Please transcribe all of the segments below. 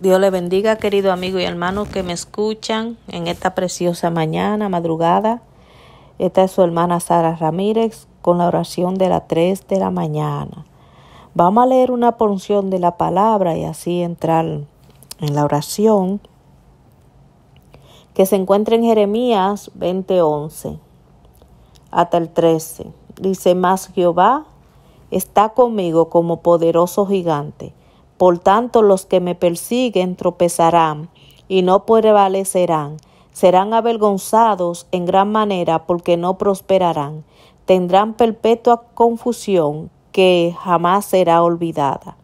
Dios le bendiga, querido amigo y hermano que me escuchan en esta preciosa mañana, madrugada. Esta es su hermana Sara Ramírez con la oración de las 3 de la mañana. Vamos a leer una porción de la palabra y así entrar en la oración que se encuentra en Jeremías 20:11 hasta el 13. Dice, más Jehová está conmigo como poderoso gigante por tanto, los que me persiguen tropezarán y no prevalecerán. Serán avergonzados en gran manera porque no prosperarán. Tendrán perpetua confusión que jamás será olvidada.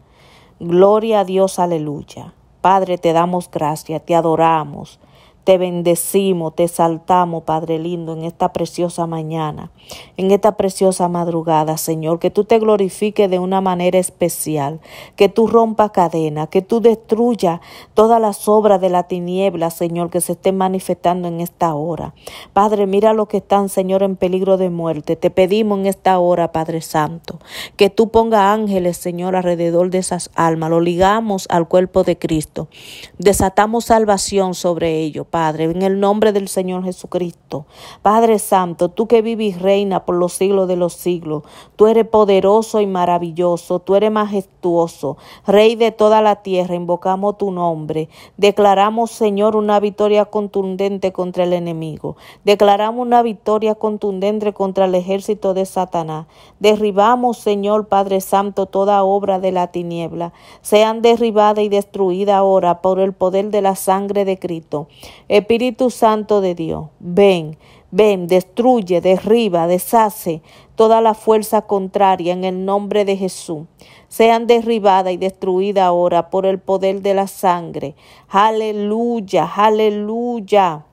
Gloria a Dios, aleluya. Padre, te damos gracia, te adoramos. Te bendecimos, te saltamos, Padre lindo, en esta preciosa mañana, en esta preciosa madrugada, Señor, que tú te glorifiques de una manera especial, que tú rompa cadena, que tú destruya todas las obras de la tiniebla, Señor, que se estén manifestando en esta hora. Padre, mira los que están, Señor, en peligro de muerte. Te pedimos en esta hora, Padre Santo, que tú ponga ángeles, Señor, alrededor de esas almas. Lo ligamos al cuerpo de Cristo. Desatamos salvación sobre ellos. Padre, en el nombre del Señor Jesucristo. Padre Santo, tú que vives reina por los siglos de los siglos, tú eres poderoso y maravilloso, tú eres majestuoso, Rey de toda la tierra, invocamos tu nombre, declaramos, Señor, una victoria contundente contra el enemigo, declaramos una victoria contundente contra el ejército de Satanás, derribamos, Señor Padre Santo, toda obra de la tiniebla, sean derribada y destruida ahora por el poder de la sangre de Cristo. Espíritu Santo de Dios, ven, ven, destruye, derriba, deshace toda la fuerza contraria en el nombre de Jesús. Sean derribada y destruida ahora por el poder de la sangre. Aleluya, aleluya.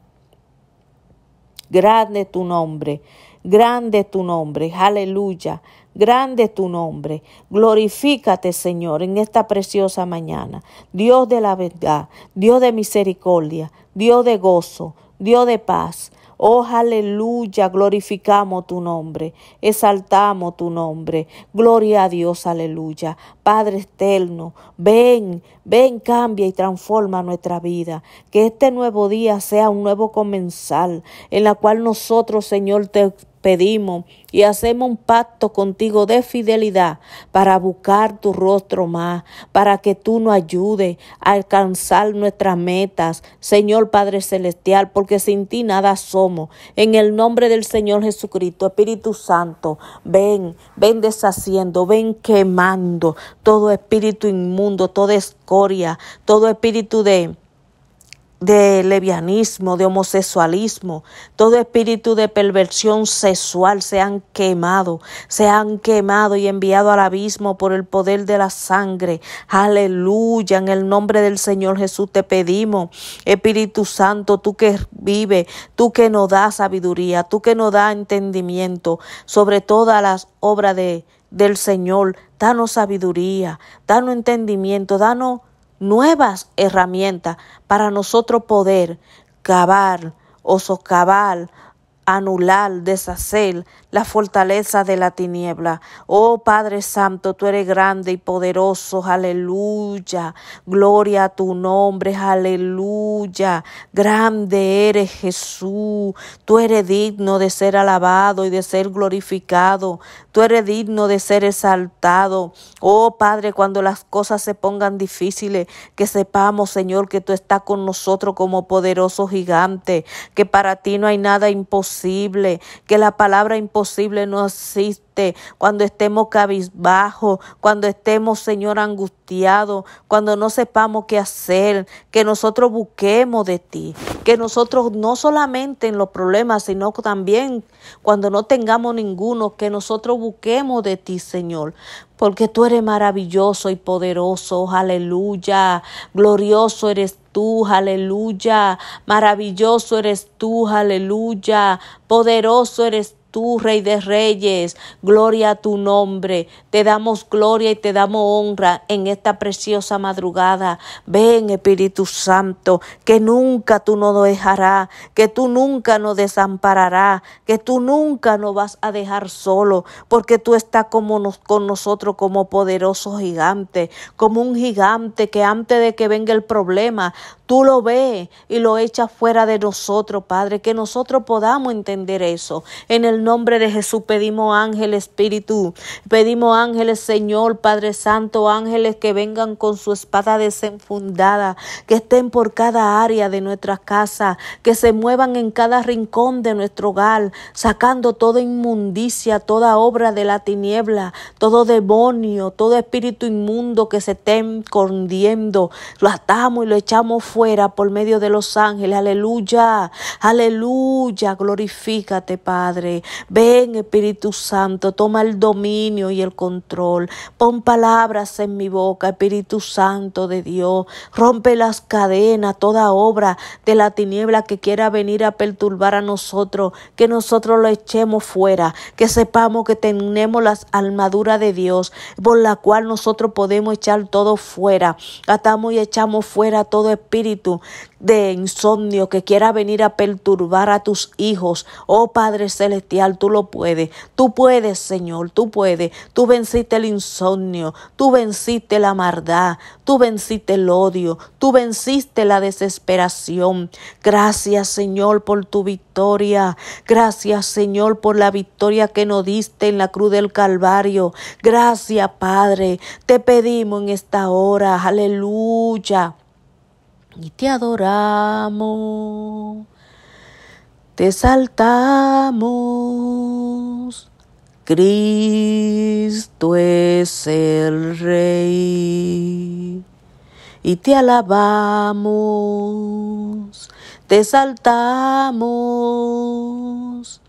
Grande tu nombre, grande tu nombre, aleluya. Grande tu nombre. Glorifícate, Señor, en esta preciosa mañana. Dios de la verdad, Dios de misericordia, Dios de gozo, Dios de paz. Oh, aleluya, glorificamos tu nombre, exaltamos tu nombre. Gloria a Dios, aleluya. Padre eterno, ven, ven, cambia y transforma nuestra vida. Que este nuevo día sea un nuevo comensal en la cual nosotros, Señor, te pedimos y hacemos un pacto contigo de fidelidad para buscar tu rostro más, para que tú nos ayudes a alcanzar nuestras metas, Señor Padre Celestial, porque sin ti nada somos. En el nombre del Señor Jesucristo, Espíritu Santo, ven, ven deshaciendo, ven quemando todo espíritu inmundo, toda escoria, todo espíritu de de levianismo, de homosexualismo, todo espíritu de perversión sexual se han quemado, se han quemado y enviado al abismo por el poder de la sangre. Aleluya, en el nombre del Señor Jesús te pedimos, Espíritu Santo, tú que vives, tú que nos das sabiduría, tú que nos das entendimiento sobre todas las obras de, del Señor, danos sabiduría, danos entendimiento, danos nuevas herramientas para nosotros poder cavar o socavar, anular, deshacer la fortaleza de la tiniebla. Oh Padre Santo, tú eres grande y poderoso. Aleluya. Gloria a tu nombre. Aleluya. Grande eres Jesús. Tú eres digno de ser alabado y de ser glorificado. Tú eres digno de ser exaltado. Oh Padre, cuando las cosas se pongan difíciles, que sepamos, Señor, que tú estás con nosotros como poderoso gigante, que para ti no hay nada imposible, que la palabra imposible posible, no existe. Cuando estemos cabizbajos, cuando estemos, Señor, angustiados, cuando no sepamos qué hacer, que nosotros busquemos de ti, que nosotros no solamente en los problemas, sino también cuando no tengamos ninguno, que nosotros busquemos de ti, Señor, porque tú eres maravilloso y poderoso, aleluya, glorioso eres tú, aleluya, maravilloso eres tú, aleluya, poderoso eres Rey de Reyes. Gloria a tu nombre. Te damos gloria y te damos honra en esta preciosa madrugada. Ven, Espíritu Santo, que nunca tú nos dejarás, que tú nunca nos desampararás, que tú nunca nos vas a dejar solo, porque tú estás como con nosotros como poderoso gigante, como un gigante que antes de que venga el problema, tú lo ves y lo echas fuera de nosotros, Padre, que nosotros podamos entender eso. En el nombre de Jesús pedimos ángel Espíritu, pedimos ángeles Señor, Padre Santo, ángeles que vengan con su espada desenfundada, que estén por cada área de nuestra casa, que se muevan en cada rincón de nuestro hogar, sacando toda inmundicia, toda obra de la tiniebla, todo demonio, todo espíritu inmundo que se esté escondiendo, lo atamos y lo echamos fuera por medio de los ángeles, aleluya, aleluya, glorifícate Padre, Ven Espíritu Santo, toma el dominio y el control. Pon palabras en mi boca, Espíritu Santo de Dios. Rompe las cadenas, toda obra de la tiniebla que quiera venir a perturbar a nosotros, que nosotros lo echemos fuera, que sepamos que tenemos las armadura de Dios, por la cual nosotros podemos echar todo fuera. Atamos y echamos fuera todo espíritu de insomnio que quiera venir a perturbar a tus hijos. Oh Padre Celestial, tú lo puedes. Tú puedes, Señor, tú puedes. Tú venciste el insomnio, tú venciste la maldad, tú venciste el odio, tú venciste la desesperación. Gracias, Señor, por tu victoria. Gracias, Señor, por la victoria que nos diste en la cruz del Calvario. Gracias, Padre. Te pedimos en esta hora. Aleluya y te adoramos, te saltamos. Cristo es el Rey y te alabamos, te saltamos.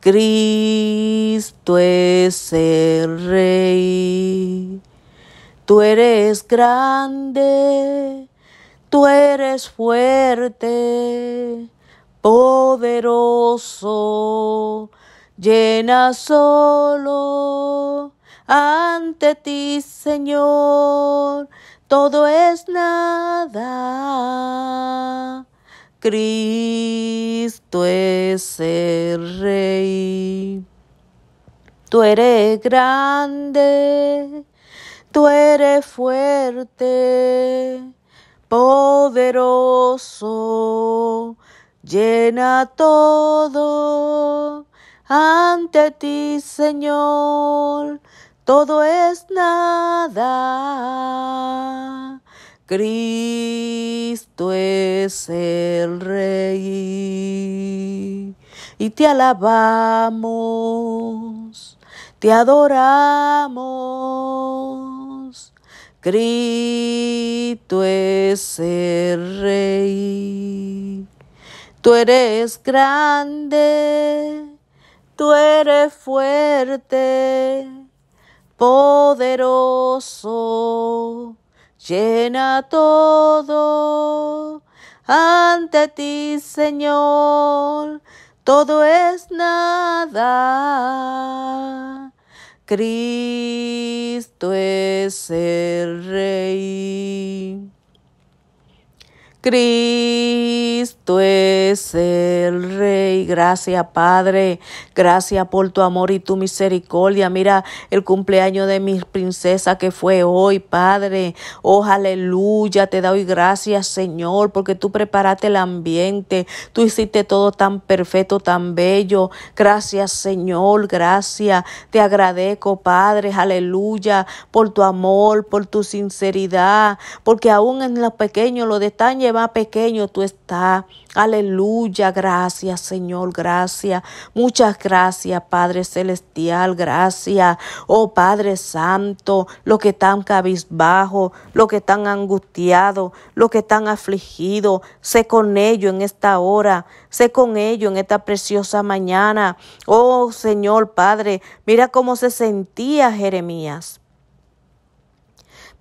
Cristo es el Rey, tú eres grande Tú eres fuerte, poderoso, llena solo ante ti, Señor. Todo es nada. Cristo es el Rey. Tú eres grande, tú eres fuerte poderoso, llena todo ante ti, Señor, todo es nada. Cristo es el Rey y te alabamos, te adoramos Cristo es el Rey. Tú eres grande, tú eres fuerte, poderoso, llena todo. Ante ti, Señor, todo es nada. Cristo es el Rey. Cristo es el Rey. Gracias, Padre. Gracias por tu amor y tu misericordia. Mira el cumpleaños de mi princesa que fue hoy, Padre. Oh, aleluya. Te doy gracias, Señor, porque tú preparaste el ambiente. Tú hiciste todo tan perfecto, tan bello. Gracias, Señor. Gracias. Te agradezco, Padre. Aleluya. Por tu amor, por tu sinceridad. Porque aún en lo pequeño, lo están más pequeño tú estás. Aleluya, gracias Señor, gracias. Muchas gracias Padre Celestial, gracias. Oh Padre Santo, lo que tan cabizbajo lo que están angustiado lo que tan afligido sé con ello en esta hora, sé con ello en esta preciosa mañana. Oh Señor Padre, mira cómo se sentía Jeremías.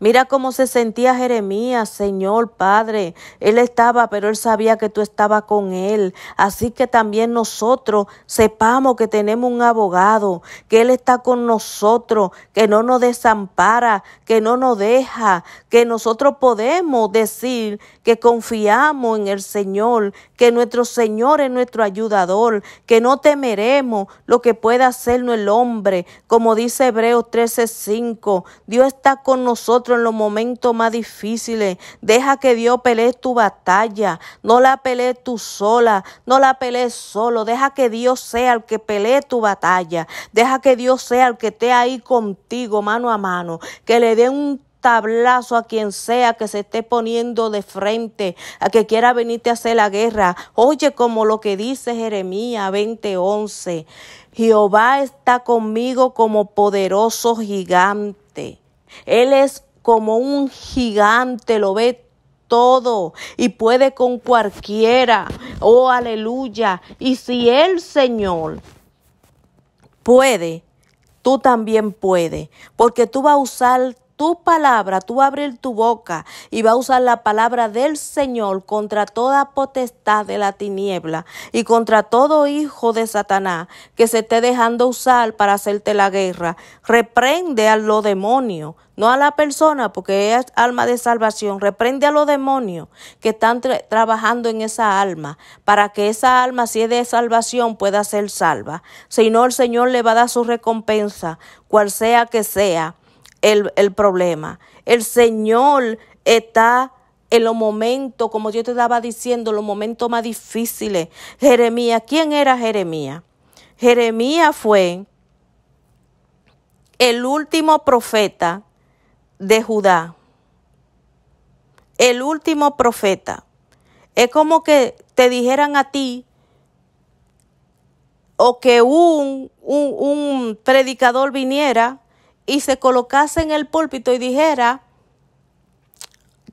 Mira cómo se sentía Jeremías, Señor Padre. Él estaba, pero él sabía que tú estabas con él. Así que también nosotros sepamos que tenemos un abogado, que él está con nosotros, que no nos desampara, que no nos deja, que nosotros podemos decir que confiamos en el Señor, que nuestro Señor es nuestro ayudador, que no temeremos lo que pueda hacernos el hombre. Como dice Hebreos 13:5, Dios está con nosotros en los momentos más difíciles. Deja que Dios pelee tu batalla. No la pelees tú sola, no la pelees solo. Deja que Dios sea el que pelee tu batalla. Deja que Dios sea el que esté ahí contigo, mano a mano. Que le dé un tablazo a quien sea que se esté poniendo de frente, a que quiera venirte a hacer la guerra. Oye, como lo que dice Jeremías 20:11, Jehová está conmigo como poderoso gigante. Él es como un gigante, lo ve todo y puede con cualquiera. Oh, aleluya. Y si el Señor puede, tú también puedes, porque tú vas a usar tu palabra, tú abrir tu boca y va a usar la palabra del Señor contra toda potestad de la tiniebla y contra todo hijo de Satanás que se esté dejando usar para hacerte la guerra. Reprende a los demonios, no a la persona porque es alma de salvación. Reprende a los demonios que están trabajando en esa alma para que esa alma, si es de salvación, pueda ser salva. Si no, el Señor le va a dar su recompensa, cual sea que sea el, problema. El Señor está en los momentos, como yo te estaba diciendo, los momentos más difíciles. Jeremías, ¿quién era Jeremías? Jeremías fue el último profeta de Judá. El último profeta. Es como que te dijeran a ti o que un, un, un predicador viniera y se colocase en el púlpito y dijera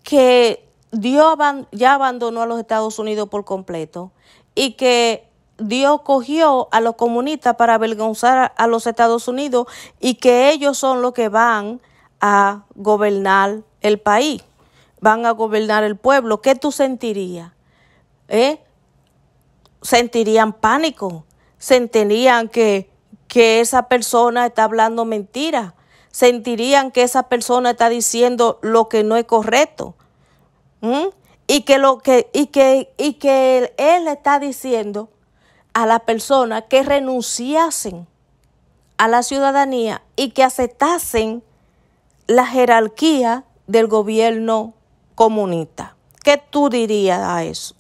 que Dios ya abandonó a los Estados Unidos por completo y que Dios cogió a los comunistas para avergonzar a los Estados Unidos y que ellos son los que van a gobernar el país, van a gobernar el pueblo. ¿Qué tú sentirías? ¿Eh? Sentirían pánico, sentirían que, que esa persona está hablando mentira sentirían que esa persona está diciendo lo que no es correcto. Y que lo que, y que, y que él está diciendo a la persona que renunciasen a la ciudadanía y que aceptasen la jerarquía del gobierno comunista. ¿Qué tú dirías a eso?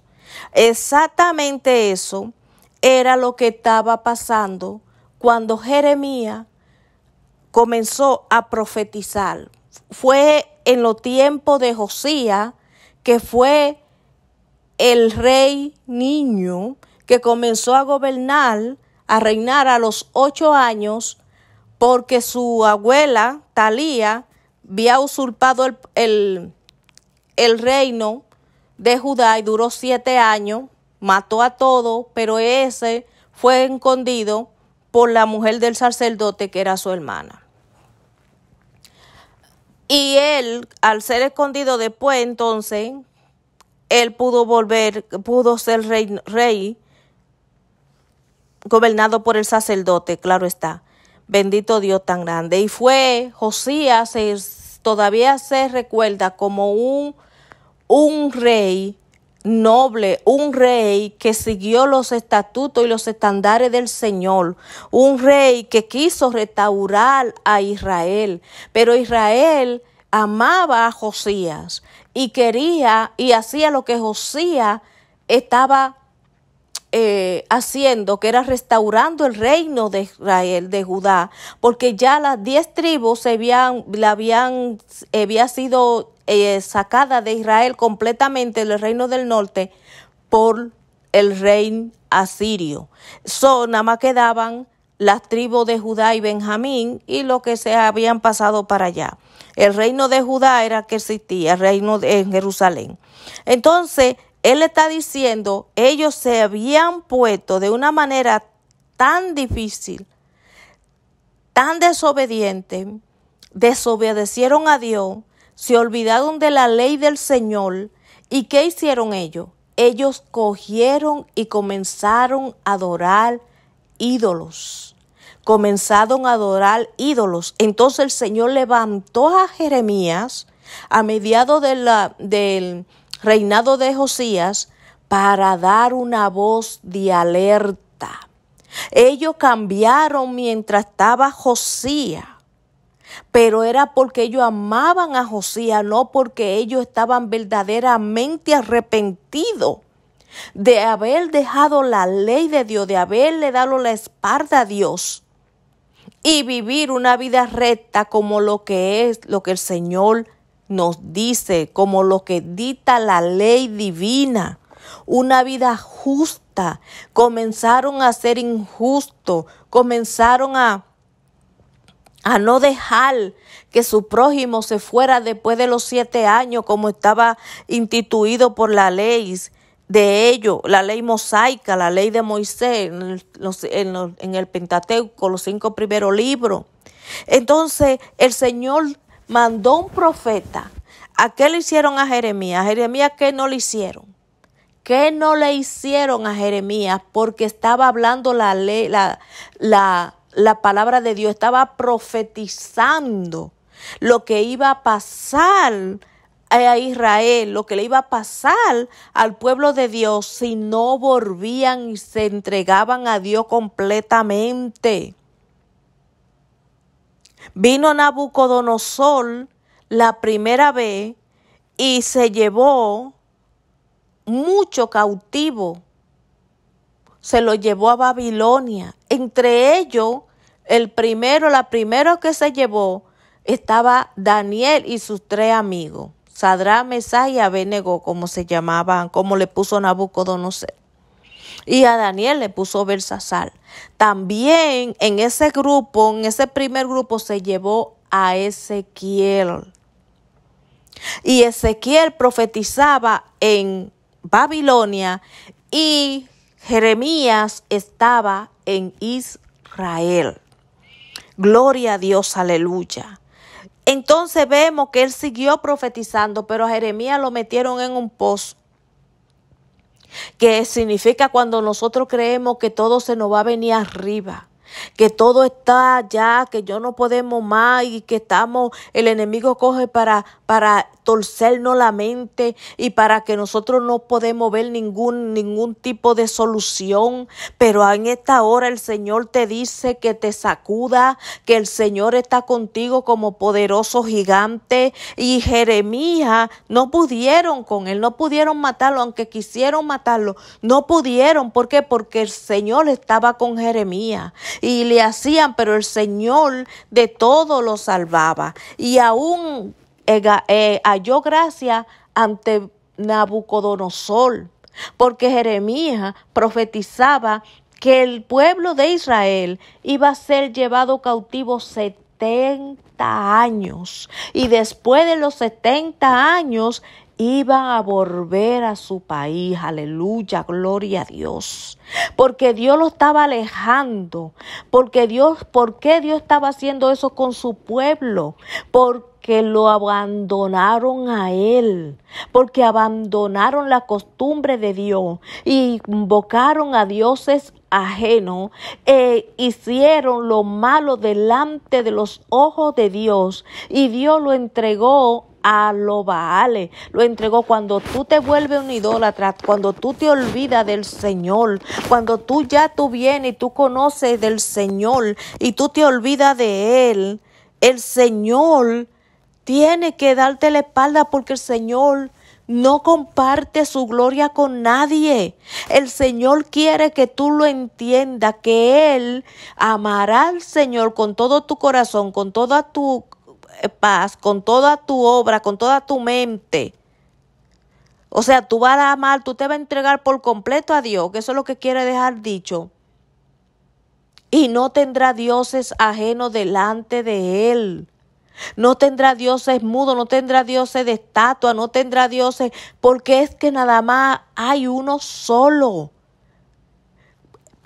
Exactamente eso era lo que estaba pasando cuando Jeremías comenzó a profetizar. Fue en los tiempos de Josías que fue el rey niño que comenzó a gobernar, a reinar a los ocho años, porque su abuela, Talía, había usurpado el, el reino de Judá y duró siete años, mató a todos, pero ese fue escondido por la mujer del sacerdote que era su hermana. Y él, al ser escondido después, entonces, él pudo volver, pudo ser rey, gobernado por el sacerdote, claro está. Bendito Dios tan grande. Y fue Josías, todavía se recuerda como un, un rey noble, un rey que siguió los estatutos y los estándares del Señor, un rey que quiso restaurar a Israel, pero Israel amaba a Josías y quería y hacía lo que Josías estaba eh, haciendo, que era restaurando el reino de Israel, de Judá, porque ya las diez tribus se habían, la habían, había sido eh, sacada de Israel completamente el reino del norte por el Reino asirio. So, nada más quedaban las tribus de Judá y Benjamín y lo que se habían pasado para allá. El reino de Judá era que existía, el reino de en Jerusalén. Entonces, él está diciendo, ellos se habían puesto de una manera tan difícil, tan desobediente, desobedecieron a Dios, se olvidaron de la ley del Señor. ¿Y qué hicieron ellos? Ellos cogieron y comenzaron a adorar ídolos. Comenzaron a adorar ídolos. Entonces el Señor levantó a Jeremías a mediado del reinado de Josías para dar una voz de alerta. Ellos cambiaron mientras estaba Josías pero era porque ellos amaban a Josías, no porque ellos estaban verdaderamente arrepentidos de haber dejado la ley de Dios, de haberle dado la espalda a Dios y vivir una vida recta como lo que es, lo que el Señor nos dice, como lo que dicta la ley divina, una vida justa. Comenzaron a ser injustos, comenzaron a a no dejar que su prójimo se fuera después de los siete años como estaba instituido por la ley de ellos, la ley mosaica, la ley de Moisés en, el Pentateuco, los cinco primeros libros. Entonces el Señor mandó un profeta. ¿A qué le hicieron a Jeremías? ¿A Jeremías qué no le hicieron? ¿Qué no le hicieron a Jeremías? Porque estaba hablando la ley, la, la la palabra de Dios, estaba profetizando lo que iba a pasar a Israel, lo que le iba a pasar al pueblo de Dios si no volvían y se entregaban a Dios completamente. Vino Nabucodonosor la primera vez y se llevó mucho cautivo. Se lo llevó a Babilonia entre ellos, el primero, la primera que se llevó, estaba Daniel y sus tres amigos, Sadra, Mesá y Abénego, como se llamaban, como le puso Nabucodonosor. Y a Daniel le puso Belsasar. También en ese grupo, en ese primer grupo, se llevó a Ezequiel. Y Ezequiel profetizaba en Babilonia y Jeremías estaba en Israel. Gloria a Dios, aleluya. Entonces vemos que él siguió profetizando, pero a Jeremías lo metieron en un pozo que significa cuando nosotros creemos que todo se nos va a venir arriba, que todo está ya, que yo no podemos más y que estamos, el enemigo coge para, para torcernos la mente y para que nosotros no podemos ver ningún, ningún tipo de solución. Pero en esta hora el Señor te dice que te sacuda, que el Señor está contigo como poderoso gigante. Y Jeremías no pudieron con él, no pudieron matarlo, aunque quisieron matarlo, no pudieron. ¿Por qué? Porque el Señor estaba con Jeremías y le hacían, pero el Señor de todo lo salvaba. Y aún eh, halló gracia ante Nabucodonosor, porque Jeremías profetizaba que el pueblo de Israel iba a ser llevado cautivo 70 años y después de los 70 años iba a volver a su país. Aleluya, gloria a Dios. Porque Dios lo estaba alejando. Porque Dios, ¿por qué Dios estaba haciendo eso con su pueblo? ¿Por que lo abandonaron a Él, porque abandonaron la costumbre de Dios y invocaron a dioses ajenos e hicieron lo malo delante de los ojos de Dios y Dios lo entregó a lo vale. lo entregó cuando tú te vuelves un idólatra, cuando tú te olvidas del Señor, cuando tú ya tú vienes y tú conoces del Señor y tú te olvidas de Él, el Señor tiene que darte la espalda porque el Señor no comparte su gloria con nadie. El Señor quiere que tú lo entiendas, que Él amará al Señor con todo tu corazón, con toda tu eh, paz, con toda tu obra, con toda tu mente. O sea, tú vas a amar, tú te vas a entregar por completo a Dios, que eso es lo que quiere dejar dicho. Y no tendrá dioses ajenos delante de Él. No tendrá dioses mudos, no tendrá dioses de estatua, no tendrá dioses, porque es que nada más hay uno solo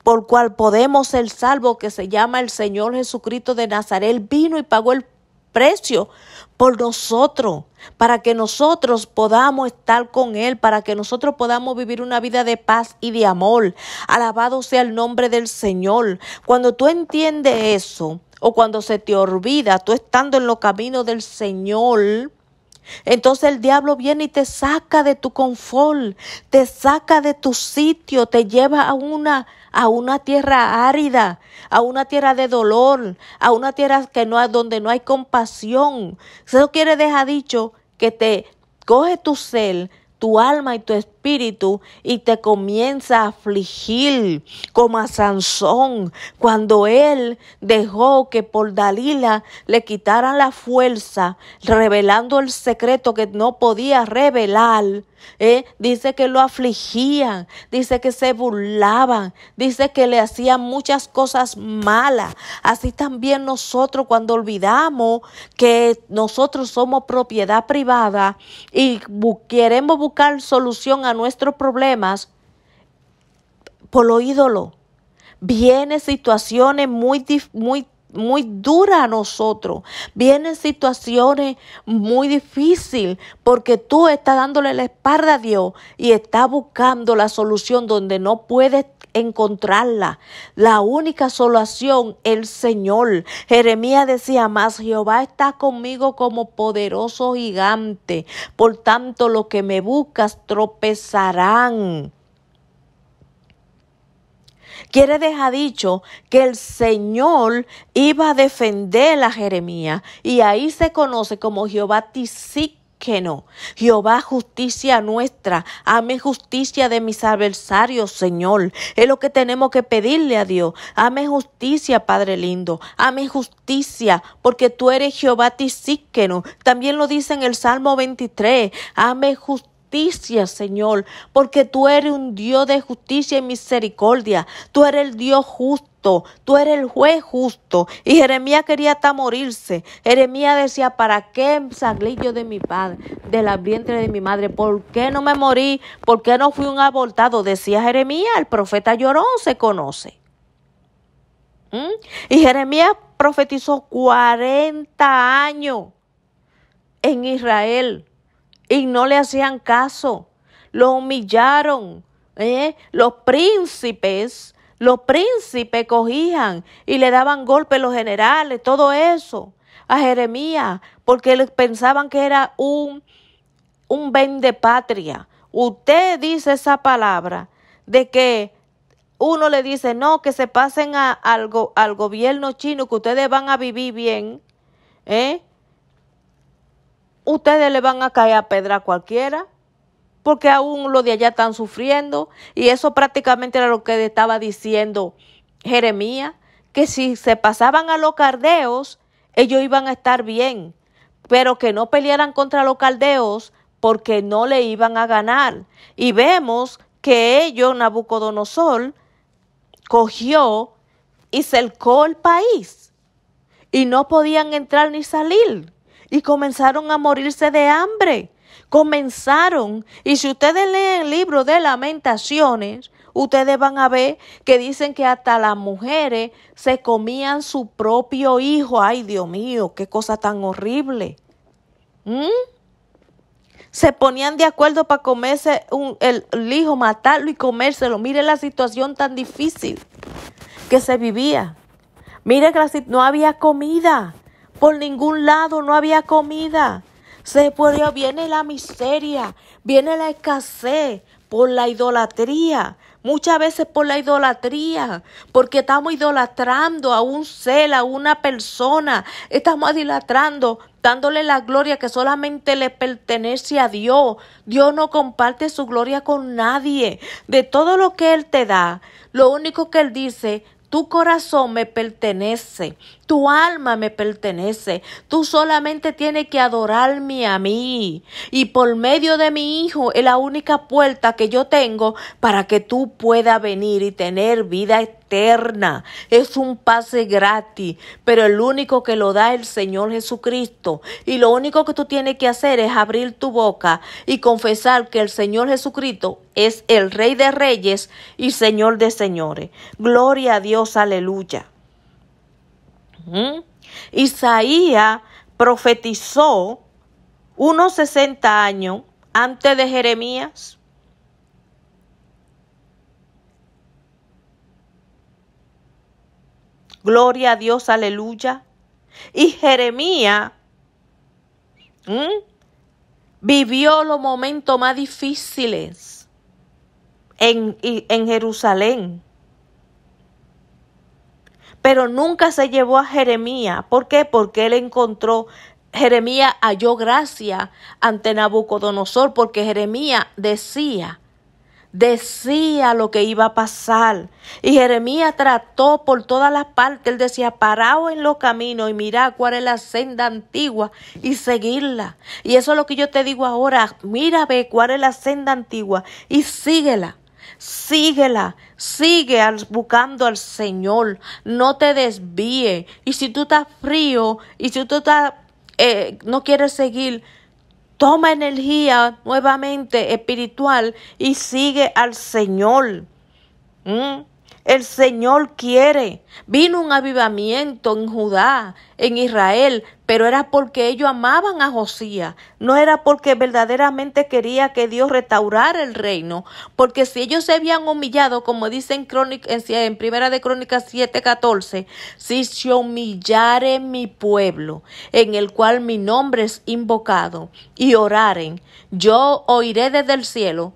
por cual podemos ser salvos, que se llama el Señor Jesucristo de Nazaret. Él vino y pagó el precio por nosotros, para que nosotros podamos estar con Él, para que nosotros podamos vivir una vida de paz y de amor. Alabado sea el nombre del Señor. Cuando tú entiendes eso, o cuando se te olvida, tú estando en los caminos del Señor, entonces el diablo viene y te saca de tu confort, te saca de tu sitio, te lleva a una a una tierra árida, a una tierra de dolor, a una tierra que no donde no hay compasión. Eso quiere dejar dicho que te coge tu ser, tu alma y tu espíritu espíritu y te comienza a afligir como a Sansón cuando él dejó que por Dalila le quitaran la fuerza, revelando el secreto que no podía revelar. ¿Eh? Dice que lo afligían, dice que se burlaban, dice que le hacían muchas cosas malas. Así también nosotros cuando olvidamos que nosotros somos propiedad privada y queremos buscar solución a nuestros problemas por lo ídolo. Vienen situaciones muy, muy muy dura a nosotros. Vienen situaciones muy difíciles porque tú estás dándole la espalda a Dios y estás buscando la solución donde no puedes encontrarla. La única solución, el Señor. Jeremías decía más, Jehová está conmigo como poderoso gigante. Por tanto, los que me buscas tropezarán quiere dejar dicho que el Señor iba a defender a Jeremías y ahí se conoce como Jehová tisíqueno. Jehová, justicia nuestra. Ame justicia de mis adversarios, Señor. Es lo que tenemos que pedirle a Dios. Ame justicia, Padre lindo. Ame justicia, porque tú eres Jehová Tisíqueno. También lo dice en el Salmo 23. Ame justicia justicia, Señor, porque tú eres un Dios de justicia y misericordia. Tú eres el Dios justo tú eres el juez justo. Y Jeremías quería hasta morirse. Jeremías decía, ¿para qué salí yo de mi padre, de la vientre de mi madre? ¿Por qué no me morí? ¿Por qué no fui un abortado? Decía Jeremías, el profeta lloró, se conoce. ¿Mm? Y Jeremías profetizó 40 años en Israel y no le hacían caso. Lo humillaron. ¿eh? Los príncipes, los príncipes cogían y le daban golpes a los generales, todo eso, a Jeremías, porque pensaban que era un, un de patria. Usted dice esa palabra de que uno le dice, no, que se pasen al, al gobierno chino, que ustedes van a vivir bien. ¿eh? ustedes le van a caer a pedra cualquiera, porque aún los de allá están sufriendo, y eso prácticamente era lo que estaba diciendo Jeremías, que si se pasaban a los caldeos, ellos iban a estar bien, pero que no pelearan contra los caldeos porque no le iban a ganar. Y vemos que ellos, Nabucodonosor, cogió y cercó el país y no podían entrar ni salir y comenzaron a morirse de hambre. Comenzaron. Y si ustedes leen el libro de lamentaciones, ustedes van a ver que dicen que hasta las mujeres se comían su propio hijo. Ay, Dios mío, qué cosa tan horrible. ¿Mm? se ponían de acuerdo para comerse el, hijo, matarlo y comérselo. Mire la situación tan difícil que se vivía. Mire que no había comida. Por ningún lado no había comida. Se puede, viene la miseria, viene la escasez por la idolatría. Muchas veces por la idolatría, porque estamos idolatrando a un ser, a una persona. Estamos idolatrando, dándole la gloria que solamente le pertenece a Dios. Dios no comparte su gloria con nadie. De todo lo que Él te da, lo único que Él dice, tu corazón me pertenece, tu alma me pertenece. Tú solamente tienes que adorarme a mí. Y por medio de mi Hijo es la única puerta que yo tengo para que tú puedas venir y tener vida eterna es un pase gratis, pero el único que lo da el Señor Jesucristo. Y lo único que tú tienes que hacer es abrir tu boca y confesar que el Señor Jesucristo es el Rey de Reyes y Señor de Señores. Gloria a Dios, aleluya. ¿Mm? Isaías profetizó unos 60 años antes de Jeremías. Gloria a Dios, aleluya. Y Jeremía vivió los momentos más difíciles en, Jerusalén. Pero nunca se llevó a Jeremía. ¿Por qué? Porque él encontró, Jeremía halló gracia ante Nabucodonosor, porque Jeremía decía, decía lo que iba a pasar. Y Jeremías trató por todas las partes, él decía, parado en los caminos y mira cuál es la senda antigua y seguirla. Y eso es lo que yo te digo ahora, mira, ve cuál es la senda antigua y síguela. Síguela, sigue buscando al Señor, no te desvíe. Y si tú estás frío y si tú estás, eh, no quieres seguir, Toma energía nuevamente espiritual y sigue al Señor. Mm. El Señor quiere. Vino un avivamiento en Judá, en Israel, pero era porque ellos amaban a Josías, no era porque verdaderamente quería que Dios restaurara el reino, porque si ellos se habían humillado, como dice en, en, Primera de Crónicas 7:14, si se humillare mi pueblo, en el cual mi nombre es invocado, y oraren, yo oiré desde el cielo,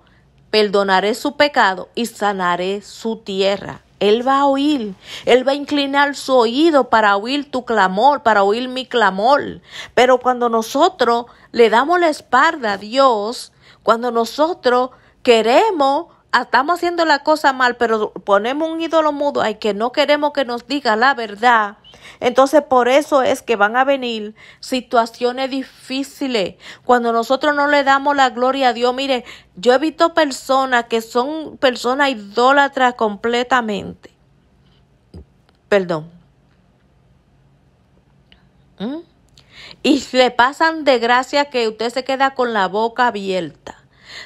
perdonaré su pecado y sanaré su tierra. Él va a oír, Él va a inclinar su oído para oír tu clamor, para oír mi clamor. Pero cuando nosotros le damos la espalda a Dios, cuando nosotros queremos Ah, estamos haciendo la cosa mal, pero ponemos un ídolo mudo al que no queremos que nos diga la verdad. Entonces por eso es que van a venir situaciones difíciles. Cuando nosotros no le damos la gloria a Dios, mire, yo he visto personas que son personas idólatras completamente. Perdón. ¿Mm? Y le pasan de gracia que usted se queda con la boca abierta.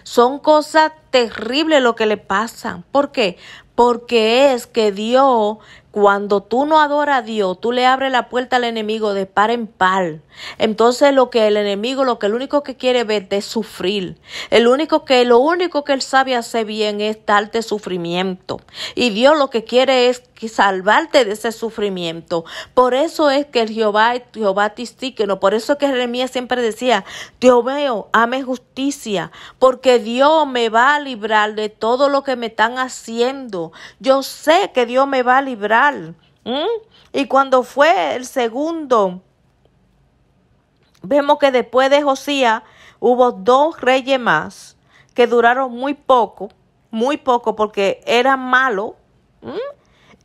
Son cosas terribles lo que le pasan. ¿Por qué? Porque es que Dios cuando tú no adoras a Dios, tú le abres la puerta al enemigo de par en par. Entonces lo que el enemigo, lo que el único que quiere verte es sufrir. El único que, lo único que él sabe hacer bien es darte sufrimiento. Y Dios lo que quiere es salvarte de ese sufrimiento. Por eso es que el Jehová, Jehová te no Por eso es que Jeremías siempre decía, yo veo, ame justicia, porque Dios me va a librar de todo lo que me están haciendo. Yo sé que Dios me va a librar y cuando fue el segundo, vemos que después de Josías hubo dos reyes más que duraron muy poco, muy poco porque eran malos.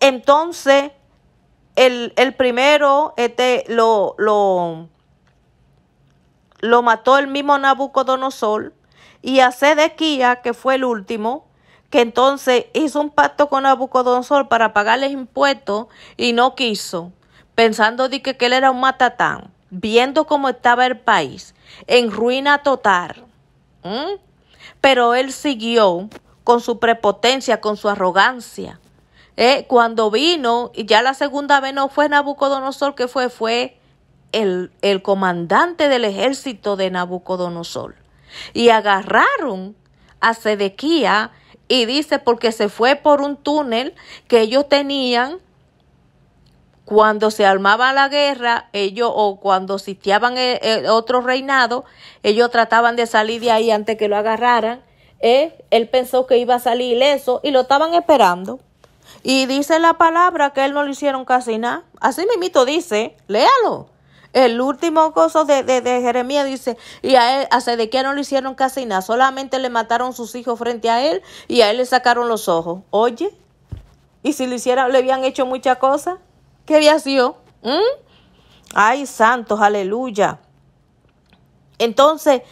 Entonces, el, primero este, lo, lo, lo mató el mismo Nabucodonosor y a Sedequía, que fue el último, que entonces hizo un pacto con Nabucodonosor para pagarles impuestos y no quiso, pensando que, él era un matatán, viendo cómo estaba el país, en ruina total. Pero él siguió con su prepotencia, con su arrogancia. Eh, cuando vino, y ya la segunda vez no fue Nabucodonosor que fue, fue el, el comandante del ejército de Nabucodonosor. Y agarraron a Sedequía y dice, porque se fue por un túnel que ellos tenían cuando se armaba la guerra, ellos o cuando sitiaban otro reinado, ellos trataban de salir de ahí antes que lo agarraran. Eh, él pensó que iba a salir eso y lo estaban esperando. Y dice la palabra que él no le hicieron casi nada. Así mismito dice, léalo. El último coso de, Jeremías dice, y a él, de qué no le hicieron casi nada, solamente le mataron sus hijos frente a él y a él le sacaron los ojos. Oye, y si le hicieran, le habían hecho muchas cosas, ¿qué había sido? ¿Mm? Ay, santos, aleluya. Entonces,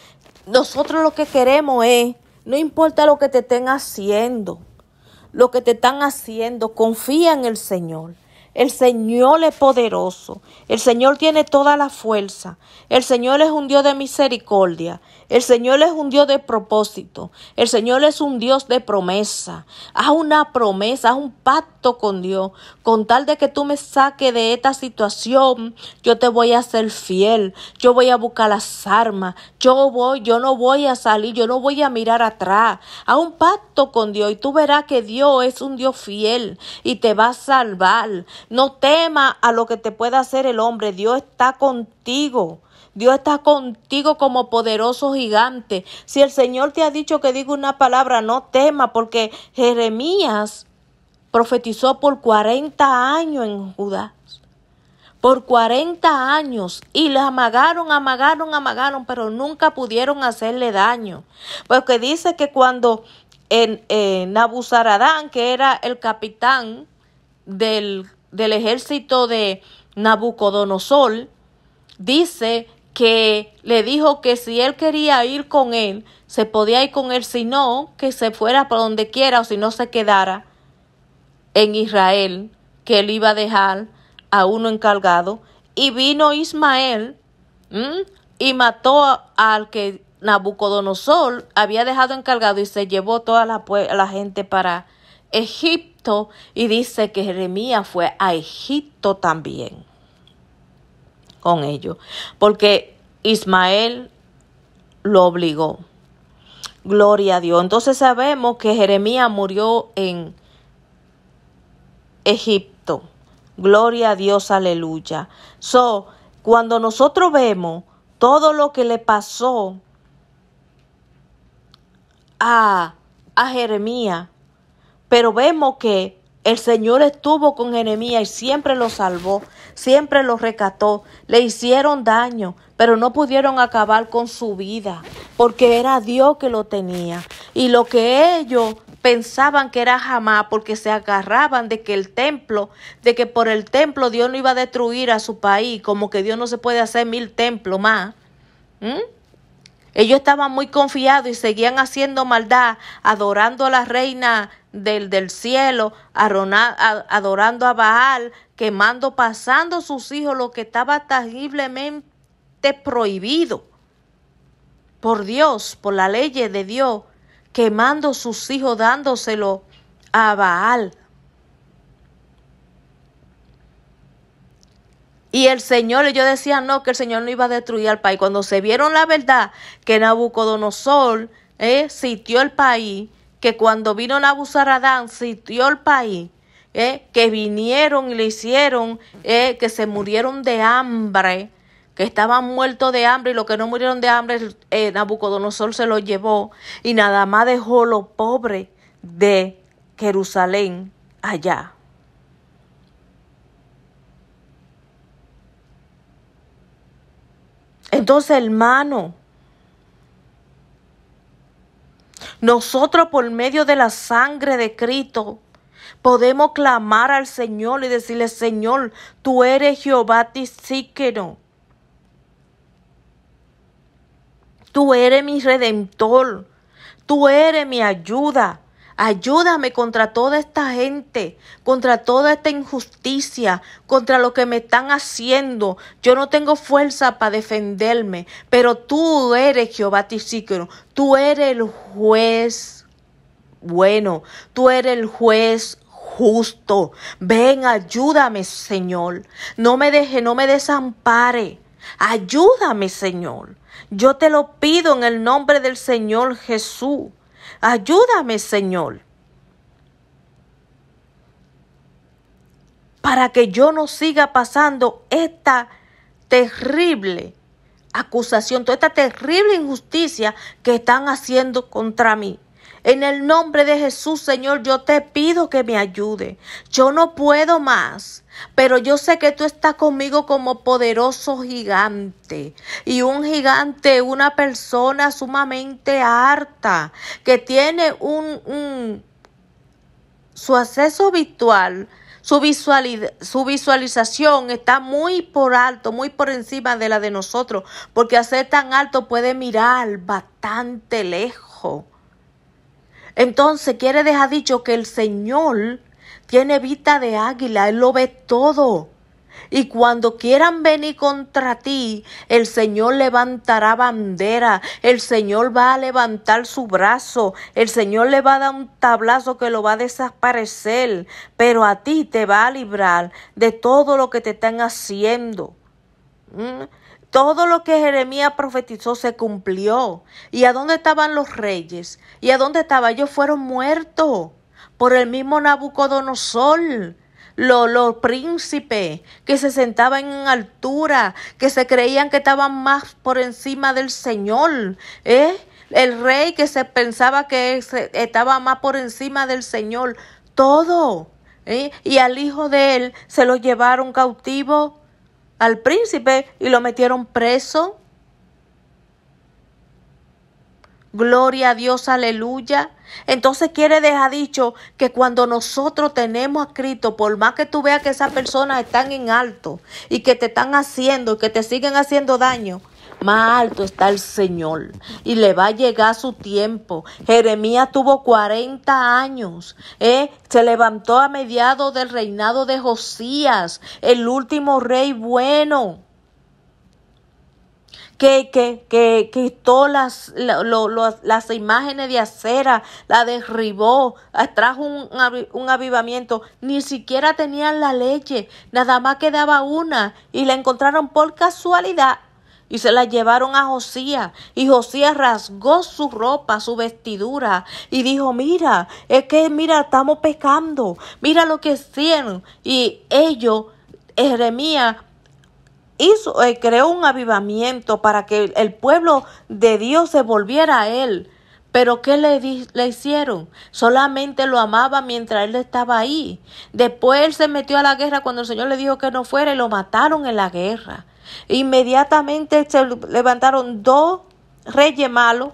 nosotros lo que queremos es, no importa lo que te estén haciendo, lo que te están haciendo, confía en el Señor. El Señor es poderoso. El Señor tiene toda la fuerza. El Señor es un Dios de misericordia. El Señor es un Dios de propósito. El Señor es un Dios de promesa. Haz una promesa, haz un pacto con Dios. Con tal de que tú me saques de esta situación, yo te voy a ser fiel. Yo voy a buscar las armas. Yo voy, yo no voy a salir, yo no voy a mirar atrás. Haz un pacto con Dios y tú verás que Dios es un Dios fiel y te va a salvar. No temas a lo que te pueda hacer el hombre. Dios está contigo. Dios está contigo como poderoso gigante. Si el Señor te ha dicho que diga una palabra, no tema, porque Jeremías profetizó por 40 años en Judá. Por 40 años y le amagaron, amagaron, amagaron, pero nunca pudieron hacerle daño. Porque dice que cuando en, eh, Nabuzaradán, que era el capitán del, del ejército de Nabucodonosor, dice que le dijo que si él quería ir con él, se podía ir con él, si no, que se fuera por donde quiera o si no se quedara en Israel, que él iba a dejar a uno encargado. Y vino Ismael y mató al que Nabucodonosor había dejado encargado y se llevó toda la gente para Egipto. Y dice que Jeremías fue a Egipto también con ellos, porque Ismael lo obligó. Gloria a Dios. Entonces sabemos que Jeremías murió en Egipto. Gloria a Dios, aleluya. So, cuando nosotros vemos todo lo que le pasó a, a Jeremías, pero vemos que el Señor estuvo con Jeremías y siempre lo salvó, siempre lo rescató. Le hicieron daño, pero no pudieron acabar con su vida, porque era Dios que lo tenía. Y lo que ellos pensaban que era jamás, porque se agarraban de que el templo, de que por el templo Dios no iba a destruir a su país, como que Dios no se puede hacer mil templos más. ¿Mm? Ellos estaban muy confiados y seguían haciendo maldad, adorando a la reina del, del cielo, adorando a Baal, quemando, pasando sus hijos lo que estaba tangiblemente prohibido por Dios, por la ley de Dios, quemando sus hijos, dándoselo a Baal. Y el Señor, yo decía no, que el Señor no iba a destruir al país. Cuando se vieron la verdad que Nabucodonosor eh, sitió el país, que cuando vino Nabuzaradán sitió el país, eh, que vinieron y le hicieron eh, que se murieron de hambre, que estaban muertos de hambre y los que no murieron de hambre, eh, Nabucodonosor se los llevó y nada más dejó lo pobre de Jerusalén allá. Entonces, hermano, nosotros por medio de la sangre de Cristo podemos clamar al Señor y decirle, Señor, tú eres Jehová Tisíquero. Tú eres mi redentor. Tú eres mi ayuda. Ayúdame contra toda esta gente, contra toda esta injusticia, contra lo que me están haciendo. Yo no tengo fuerza para defenderme, pero tú eres Jehová Tisíquero, tú eres el juez bueno, tú eres el juez justo. Ven, ayúdame, Señor. No me deje, no me desampare. Ayúdame, Señor. Yo te lo pido en el nombre del Señor Jesús. Ayúdame, Señor, para que yo no siga pasando esta terrible acusación, toda esta terrible injusticia que están haciendo contra mí. En el nombre de Jesús, Señor, yo te pido que me ayude. Yo no puedo más. Pero yo sé que tú estás conmigo como poderoso gigante. Y un gigante, una persona sumamente harta, que tiene un, su acceso virtual, su, su, visualización está muy por alto, muy por encima de la de nosotros, porque hacer tan alto puede mirar bastante lejos. Entonces quiere dejar dicho que el Señor tiene vista de águila, Él lo ve todo. Y cuando quieran venir contra ti, el Señor levantará bandera, el Señor va a levantar su brazo, el Señor le va a dar un tablazo que lo va a desaparecer, pero a ti te va a librar de todo lo que te están haciendo. ¿Mm? Todo lo que Jeremías profetizó se cumplió. ¿Y a dónde estaban los reyes? ¿Y a dónde estaban? Ellos fueron muertos por el mismo Nabucodonosor. Los, príncipes que se sentaban en altura, que se creían que estaban más por encima del Señor. ¿eh? El rey que se pensaba que estaba más por encima del Señor. Todo. ¿eh? Y al hijo de él se lo llevaron cautivo al príncipe y lo metieron preso. Gloria a Dios, aleluya. Entonces quiere dejar dicho que cuando nosotros tenemos a Cristo, por más que tú veas que esas personas están en alto y que te están haciendo y que te siguen haciendo daño, alto está el Señor y le va a llegar su tiempo. Jeremías tuvo 40 años, ¿eh? se levantó a mediados del reinado de Josías, el último rey bueno. Que, que, que, quitó las, las imágenes de acera, la derribó, trajo un, un avivamiento. Ni siquiera tenían la leche, nada más quedaba una y la encontraron por casualidad y se la llevaron a Josías. Y Josías rasgó su ropa, su vestidura, y dijo, mira, es que mira, estamos pecando, mira lo que hicieron. Y ellos, eh, Jeremías, hizo, eh, creó un avivamiento para que el pueblo de Dios se volviera a él. Pero ¿qué le, le, hicieron? Solamente lo amaba mientras él estaba ahí. Después él se metió a la guerra cuando el Señor le dijo que no fuera y lo mataron en la guerra. Inmediatamente se levantaron dos reyes malos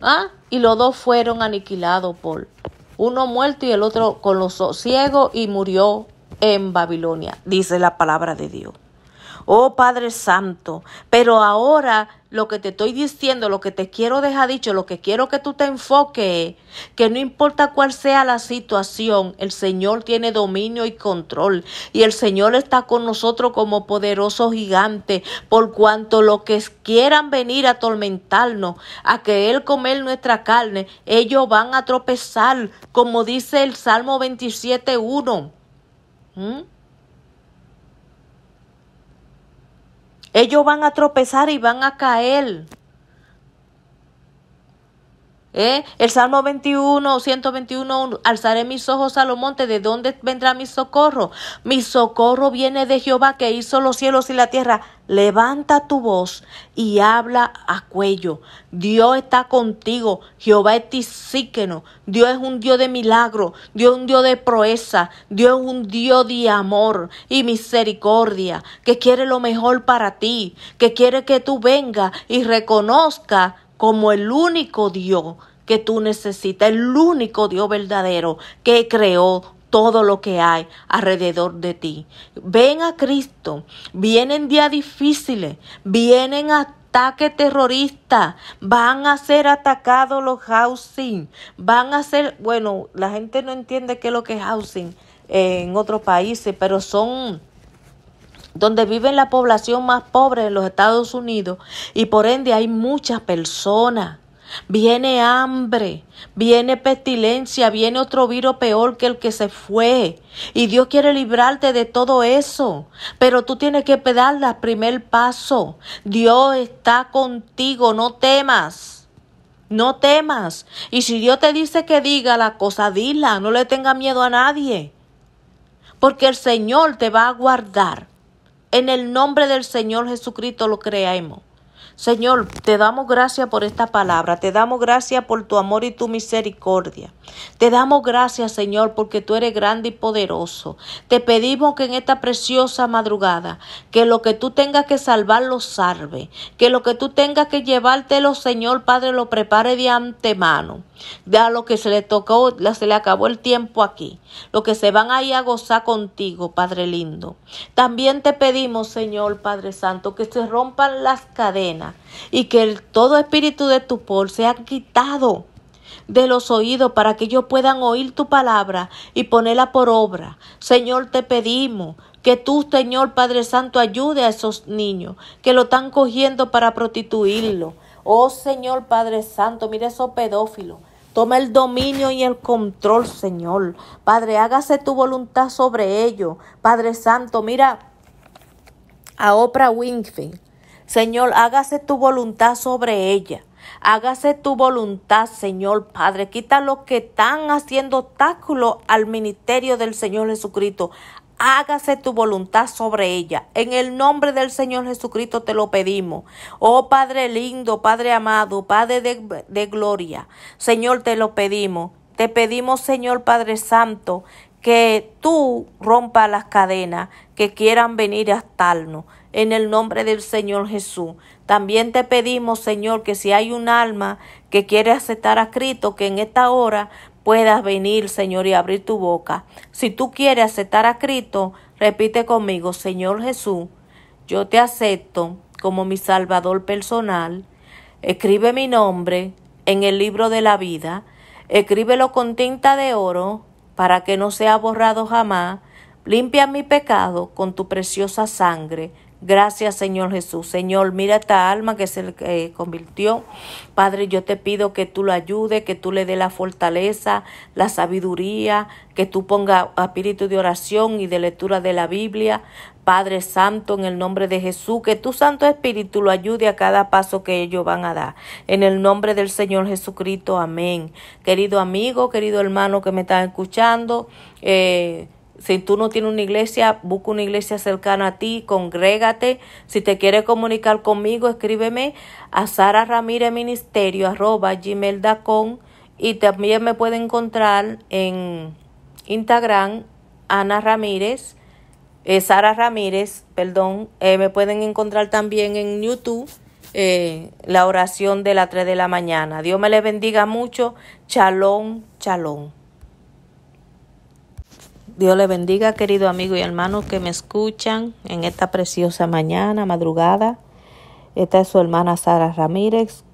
¿ah? y los dos fueron aniquilados por uno muerto y el otro con los ciegos y murió en Babilonia, dice la palabra de Dios. Oh Padre Santo, pero ahora lo que te estoy diciendo, lo que te quiero dejar dicho, lo que quiero que tú te enfoques, que no importa cuál sea la situación, el Señor tiene dominio y control. Y el Señor está con nosotros como poderoso gigante, por cuanto lo que quieran venir a atormentarnos, a que él comer nuestra carne, ellos van a tropezar, como dice el Salmo 27.1. Ellos van a tropezar y van a caer. ¿Eh? El Salmo 21, 121, alzaré mis ojos a los montes, ¿de dónde vendrá mi socorro? Mi socorro viene de Jehová que hizo los cielos y la tierra. Levanta tu voz y habla a cuello. Dios está contigo, Jehová es tisíqueno. Dios es un Dios de milagro, Dios es un Dios de proeza, Dios es un Dios de amor y misericordia, que quiere lo mejor para ti, que quiere que tú vengas y reconozca como el único Dios que tú necesitas, el único Dios verdadero que creó todo lo que hay alrededor de ti. Ven a Cristo, vienen días difíciles, vienen ataques terroristas, van a ser atacados los housing, van a ser, bueno, la gente no entiende qué es lo que es housing en otros países, pero son donde vive la población más pobre de los Estados Unidos y por ende hay muchas personas. Viene hambre, viene pestilencia, viene otro virus peor que el que se fue. Y Dios quiere librarte de todo eso. Pero tú tienes que dar el primer paso. Dios está contigo, no temas. No temas. Y si Dios te dice que diga la cosa, dila. No le tenga miedo a nadie. Porque el Señor te va a guardar. En el nombre del Señor Jesucristo lo creemos. Señor, te damos gracias por esta palabra, te damos gracias por tu amor y tu misericordia. Te damos gracias, Señor, porque tú eres grande y poderoso. Te pedimos que en esta preciosa madrugada, que lo que tú tengas que salvar lo salve, que lo que tú tengas que llevártelo, Señor Padre, lo prepare de antemano. Ya lo que se le tocó, se le acabó el tiempo aquí. Lo que se van ahí a gozar contigo, Padre lindo. También te pedimos, Señor Padre Santo, que se rompan las cadenas y que el, todo espíritu de tu se sea quitado de los oídos para que ellos puedan oír tu palabra y ponerla por obra. Señor, te pedimos que tú, Señor Padre Santo, ayude a esos niños que lo están cogiendo para prostituirlo. Oh Señor Padre Santo, mire esos pedófilos Toma el dominio y el control, Señor. Padre, hágase tu voluntad sobre ellos. Padre Santo, mira a Oprah Winfrey. Señor, hágase tu voluntad sobre ella. Hágase tu voluntad, Señor Padre. Quita lo que están haciendo obstáculo al ministerio del Señor Jesucristo hágase tu voluntad sobre ella. En el nombre del Señor Jesucristo te lo pedimos. Oh Padre lindo, Padre amado, Padre de, gloria, Señor te lo pedimos. Te pedimos, Señor Padre Santo, que tú rompa las cadenas que quieran venir a estarnos. En el nombre del Señor Jesús. También te pedimos, Señor, que si hay un alma que quiere aceptar a Cristo, que en esta hora puedas venir, Señor, y abrir tu boca. Si tú quieres aceptar a Cristo, repite conmigo, Señor Jesús, yo te acepto como mi Salvador personal. Escribe mi nombre en el libro de la vida. Escríbelo con tinta de oro para que no sea borrado jamás. Limpia mi pecado con tu preciosa sangre Gracias, Señor Jesús. Señor, mira esta alma que se eh, convirtió. Padre, yo te pido que tú lo ayudes, que tú le dé la fortaleza, la sabiduría, que tú ponga espíritu de oración y de lectura de la Biblia. Padre Santo, en el nombre de Jesús, que tu Santo Espíritu lo ayude a cada paso que ellos van a dar. En el nombre del Señor Jesucristo, amén. Querido amigo, querido hermano que me está escuchando, eh, si tú no tienes una iglesia, busca una iglesia cercana a ti, congrégate. Si te quieres comunicar conmigo, escríbeme a Sara Ramírez Ministerio arroba gmail.com y también me pueden encontrar en Instagram Ana Ramírez, eh, Sara Ramírez, perdón. Eh, me pueden encontrar también en YouTube. Eh, la oración de las 3 de la mañana. Dios me le bendiga mucho. Chalón, chalón. Dios le bendiga, querido amigo y hermano que me escuchan en esta preciosa mañana, madrugada. Esta es su hermana Sara Ramírez